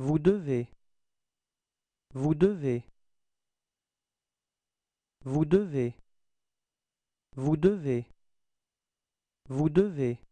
Vous devez. Vous devez. Vous devez. Vous devez. Vous devez.